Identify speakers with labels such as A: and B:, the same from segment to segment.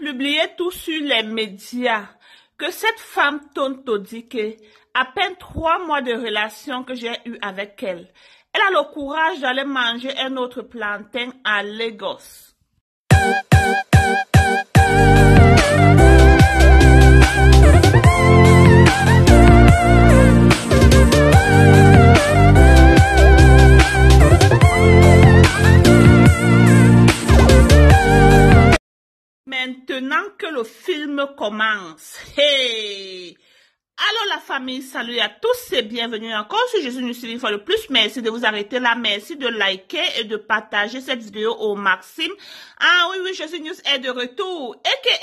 A: publié tout sur les médias que cette femme tontodiquée à peine trois mois de relation que j'ai eu avec elle, elle a le courage d'aller manger un autre plantain à Lagos. Maintenant que le film commence, hey, alors la famille, salut à tous et bienvenue encore sur Jésus nous une fois de plus. Merci de vous arrêter là, merci de liker et de partager cette vidéo au maximum. Ah oui, oui, Jésus News est de retour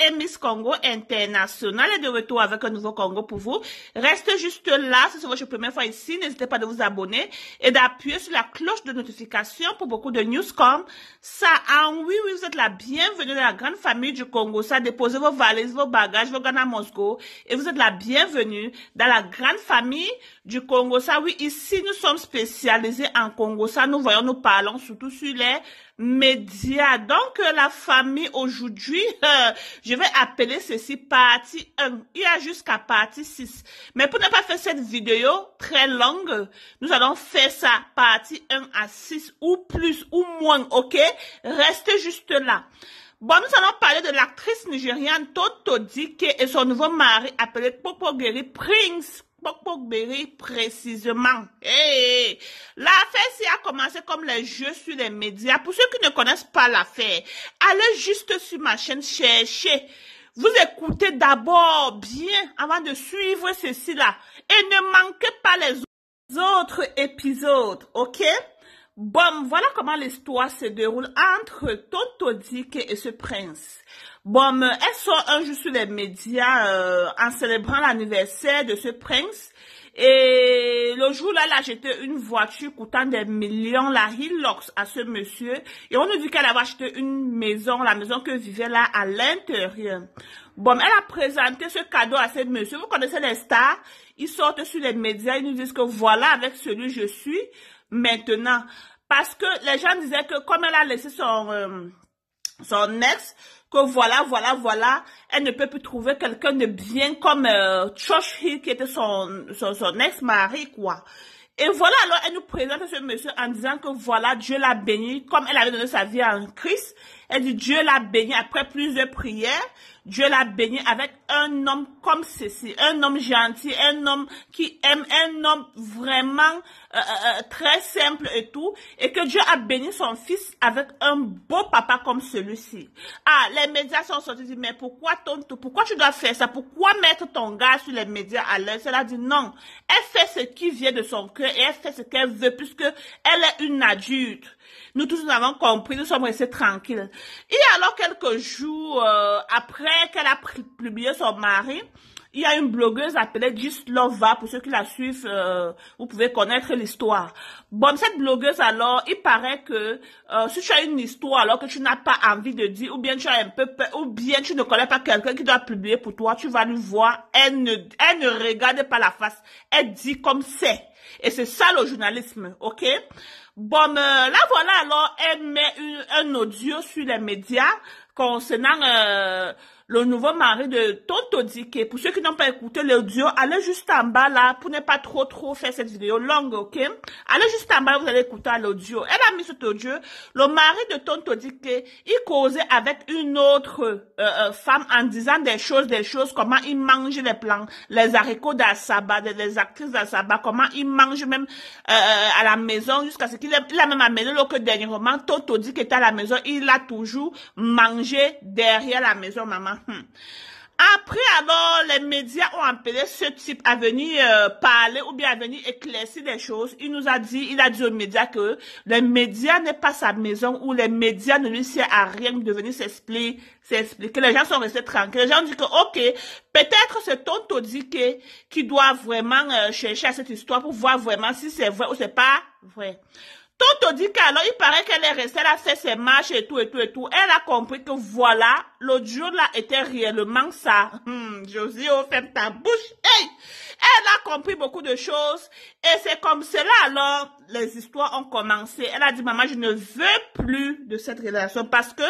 A: et Miss Congo International est de retour avec un nouveau Congo pour vous. Restez juste là, si c'est votre première fois ici, n'hésitez pas de vous abonner et d'appuyer sur la cloche de notification pour beaucoup de news comme ça. Ah oui, oui, vous êtes la bienvenue de la grande famille du Congo. Ça, déposez vos valises, vos bagages, vos gants à Moscou et vous êtes la bienvenue dans la grande famille du Congo, ça Oui, ici, nous sommes spécialisés en Congo, ça Nous voyons, nous parlons surtout sur les médias. Donc, euh, la famille aujourd'hui, euh, je vais appeler ceci partie 1. Il y a jusqu'à partie 6. Mais pour ne pas faire cette vidéo très longue, nous allons faire ça partie 1 à 6 ou plus ou moins, ok? Restez juste là. Bon, nous allons parler de l'actrice nigériane Toto Dike et son nouveau mari appelé Popogeri Prince. Popogeri précisément. Hey! L'affaire s'est a commencé comme les jeux sur les médias. Pour ceux qui ne connaissent pas l'affaire, allez juste sur ma chaîne chercher. Vous écoutez d'abord bien avant de suivre ceci-là. Et ne manquez pas les autres épisodes, ok? Bon, voilà comment l'histoire se déroule entre Toto Dick et ce prince. Bon, sont un jour sur les médias euh, en célébrant l'anniversaire de ce prince. Et le jour-là, elle a acheté une voiture coûtant des millions, la Hilux, à ce monsieur. Et on a dit qu'elle avait acheté une maison, la maison que vivait là à l'intérieur. Bon, elle a présenté ce cadeau à ce monsieur. Vous connaissez les stars, ils sortent sur les médias, ils nous disent que voilà, avec celui je suis maintenant. Parce que les gens disaient que comme elle a laissé son, euh, son ex, que voilà, voilà, voilà, elle ne peut plus trouver quelqu'un de bien comme euh, Josh Hill qui était son, son, ex-mari, quoi. Et voilà, alors elle nous présente ce monsieur en disant que voilà, Dieu l'a béni, comme elle avait donné sa vie en Christ, elle dit, Dieu l'a béni après plusieurs prières. Dieu l'a béni avec un homme comme ceci, un homme gentil, un homme qui aime, un homme vraiment euh, euh, euh, très simple et tout. Et que Dieu a béni son fils avec un beau papa comme celui-ci. Ah, les médias sont sortis, dit, mais pourquoi ton, pourquoi tu dois faire ça? Pourquoi mettre ton gars sur les médias à l'heure? Cela dit non. Elle fait ce qui vient de son cœur et elle fait ce qu'elle veut puisque elle est une adulte. Nous tous, nous avons compris, nous sommes restés tranquilles. Et alors, quelques jours euh, après qu'elle a publié son mari, il y a une blogueuse appelée Just Lova, pour ceux qui la suivent, euh, vous pouvez connaître l'histoire. Bon, cette blogueuse, alors, il paraît que euh, si tu as une histoire alors que tu n'as pas envie de dire, ou bien tu as un peu peur, ou bien tu ne connais pas quelqu'un qui doit publier pour toi, tu vas lui voir, elle ne, elle ne regarde pas la face, elle dit comme c'est. Et c'est ça le journalisme, ok Bon, euh, là voilà, alors, elle met un audio sur les médias concernant... Euh, le nouveau mari de Tonto Dike. Pour ceux qui n'ont pas écouté l'audio, allez juste en bas là pour ne pas trop trop faire cette vidéo longue, ok? Allez juste en bas, vous allez écouter l'audio. Elle eh ben, a mis cet audio. Le mari de Tonto Dike, il causait avec une autre euh, euh, femme en disant des choses, des choses, comment il mange les plans, les haricots d'Asaba, les actrices d'Asaba, comment il mange même euh, à la maison jusqu'à ce qu'il a la même amené le que dernièrement, Tonto Dike était à la maison, il a toujours mangé derrière la maison, maman. Mhm. Après, alors, les médias ont appelé ce type à venir euh, parler ou bien à venir éclaircir des choses. Il nous a dit, il a dit aux médias que les médias n'est pas sa maison ou les médias ne lui sert à rien de venir s'expliquer, Les gens sont restés tranquilles. Les gens ont dit que, ok, peut-être c'est Ton Dike qui doit vraiment euh, chercher à cette histoire pour voir vraiment si c'est vrai ou c'est pas vrai. Toto dit qu'alors, il paraît qu'elle est restée, là, c'est ses marches et tout, et tout, et tout. Elle a compris que voilà, l'audio là était réellement ça. Hum, Josie, oh, ferme ta bouche. Hey! Elle a compris beaucoup de choses. Et c'est comme cela, alors, les histoires ont commencé. Elle a dit, maman, je ne veux plus de cette relation parce que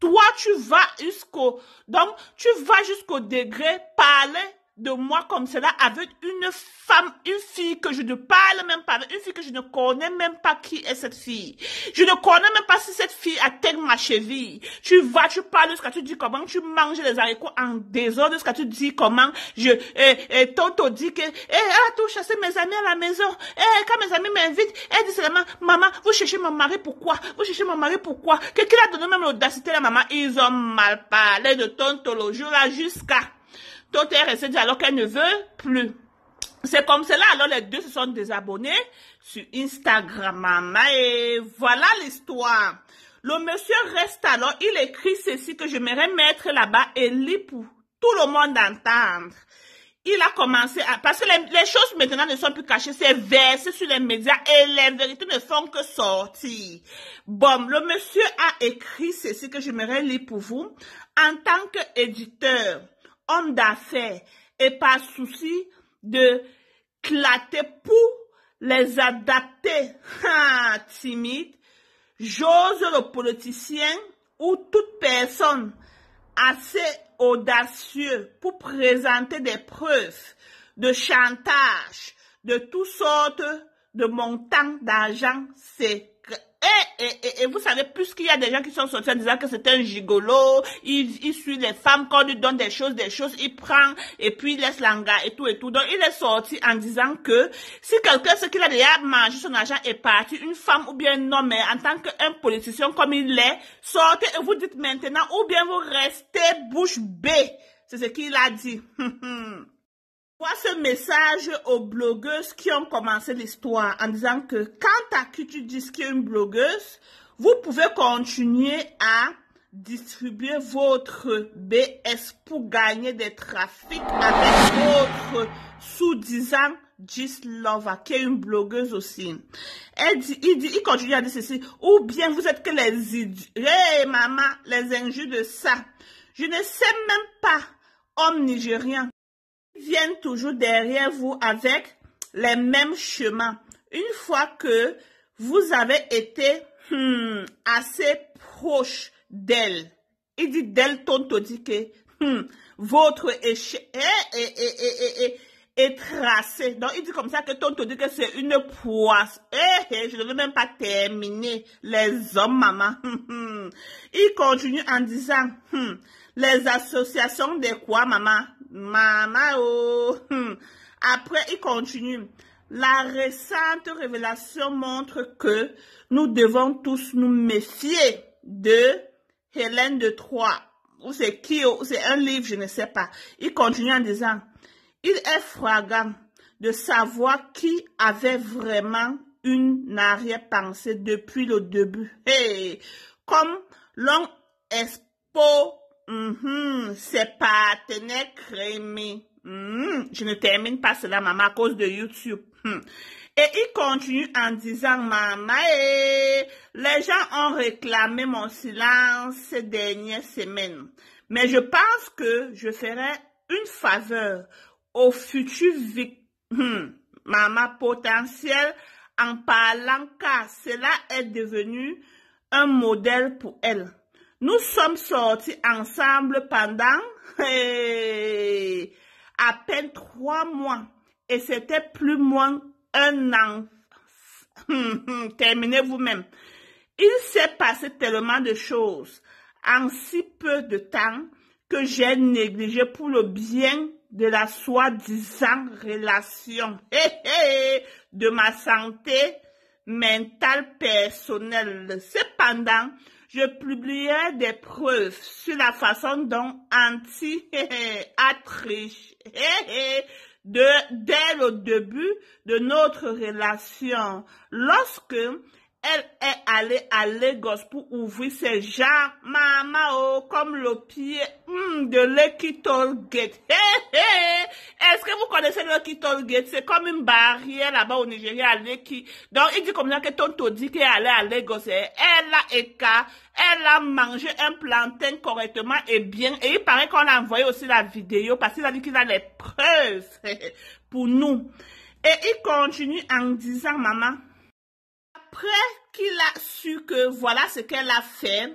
A: toi, tu vas jusqu'au, donc, tu vas jusqu'au degré parler de moi comme cela avec une femme, une fille que je ne parle même pas, une fille que je ne connais même pas qui est cette fille. Je ne connais même pas si cette fille atteint ma cheville. Tu vas, tu parles de ce que tu dis, comment tu manges les haricots en désordre, de ce que tu dis, comment je... Eh, eh tonto dit que eh, elle a tout chassé mes amis à la maison. Eh, quand mes amis m'invitent, elle dit seulement, maman, vous cherchez mon mari, pourquoi Vous cherchez mon mari, pourquoi Quelqu'un a donné même l'audacité à la maman. Ils ont mal parlé de jour là jusqu'à... Toté est alors qu'elle ne veut plus. C'est comme cela, alors les deux se sont désabonnés sur Instagram. Et voilà l'histoire. Le monsieur reste alors, il écrit ceci que j'aimerais mettre là-bas et lit pour tout le monde entendre. Il a commencé à... Parce que les, choses maintenant ne sont plus cachées, c'est versé sur les médias et les vérités ne font que sortir. Bon, le monsieur a écrit ceci que j'aimerais lire pour vous. En tant qu'éditeur, homme d'affaires et pas souci de clater pour les adapter timides, j'ose le politicien ou toute personne assez audacieux pour présenter des preuves de chantage de toutes sortes de montants d'argent, c'est et, et, et, vous savez, qu'il y a des gens qui sont sortis en disant que c'est un gigolo, il, suit les femmes, quand lui donne des choses, des choses, il prend et puis il laisse l'engagement et tout et tout. Donc il est sorti en disant que si quelqu'un, ce qu'il a déjà mangé son argent est parti, une femme ou bien un homme, en tant qu'un politicien comme il l'est, sortez et vous dites maintenant, ou bien vous restez bouche bée. C'est ce qu'il a dit. Vois ce message aux blogueuses qui ont commencé l'histoire en disant que quand à qui tu dis qu'il y a une blogueuse, vous pouvez continuer à distribuer votre BS pour gagner des trafics avec votre sous-disant just qui est une blogueuse aussi. Elle il dit, continue à dire ceci. Ou bien vous êtes que les idiots. Hey, maman, les injures de ça. Je ne sais même pas, homme nigérien, viennent toujours derrière vous avec les mêmes chemins. Une fois que vous avez été hmm, assez proche d'elle, il dit d'elle ton dit que hmm, votre échec est, eh, eh, eh, est, tracé. Donc il dit comme ça que ton dit que c'est une poisse. je ne veux même pas terminer les hommes, maman. Hmm, il continue en disant les associations de quoi, maman? Maman, oh. hmm. Après, il continue. La récente révélation montre que nous devons tous nous méfier de Hélène de Troyes. Ou c'est qui, oh, c'est un livre, je ne sais pas. Il continue en disant, il est fragant de savoir qui avait vraiment une arrière-pensée depuis le début. et Comme l'on expo. Mm -hmm, c'est partenaire crémé. Mm-hmm. Je ne termine pas cela, maman, à cause de YouTube. Hmm. Et il continue en disant, maman, eh, les gens ont réclamé mon silence ces dernières semaines. Mais je pense que je ferai une faveur aux futur victimes, hmm, maman potentielle, en parlant car cela est devenu un modèle pour elle. Nous sommes sortis ensemble pendant eh, à peine trois mois. Et c'était plus ou moins un an. Terminez vous-même. Il s'est passé tellement de choses en si peu de temps que j'ai négligé pour le bien de la soi-disant relation de ma santé mentale personnelle. Cependant, je publiais des preuves sur la façon dont Anti a triché de, dès le début de notre relation. Lorsque elle est allée à Lagos pour ouvrir ses jambes maman, comme le pied hmm, de l'Equitol Gate. est qui c'est comme une barrière là-bas au Nigeria. qui... Donc, il dit comme ça que ton dit qu'elle allait à Lagos. Elle a éca, elle a mangé un plantain correctement et bien. Et il paraît qu'on a envoyé aussi la vidéo parce qu'il a dit qu'il allait preuve pour nous. Et il continue en disant, maman, après qu'il a su que voilà ce qu'elle a fait,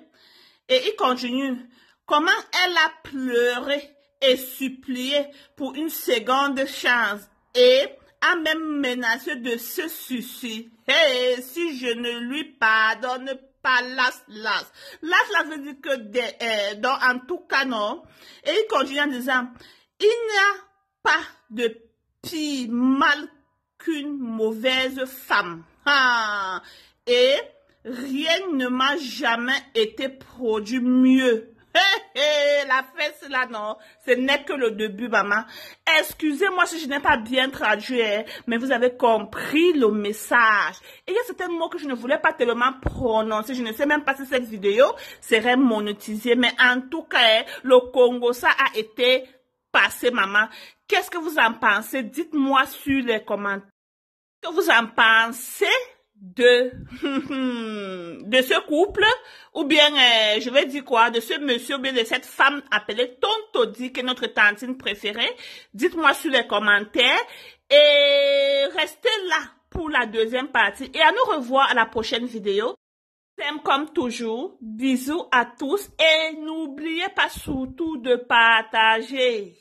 A: et il continue, comment elle a pleuré et supplié pour une seconde chance et a même menacé de se suicider Et si je ne lui pardonne pas las las. Las las veut dire que des, euh, dans, en tout cas non. Et il continue en disant, il n'y a pas de pire mal qu'une mauvaise femme. Ah. et rien ne m'a jamais été produit mieux la fesse là, non, ce n'est que le début, maman. Excusez-moi si je n'ai pas bien traduit, hein, mais vous avez compris le message. Et il y a certains mots que je ne voulais pas tellement prononcer. Je ne sais même pas si cette vidéo serait monétisée, mais en tout cas, hein, le Congo, ça a été passé, maman. Qu'est-ce que vous en pensez? Dites-moi sur les commentaires. ce que vous en pensez? de de ce couple ou bien euh, je vais dire quoi de ce monsieur ou bien de cette femme appelée Tontodi est notre tantine préférée dites-moi sur les commentaires et restez là pour la deuxième partie et à nous revoir à la prochaine vidéo J'aime comme toujours bisous à tous et n'oubliez pas surtout de partager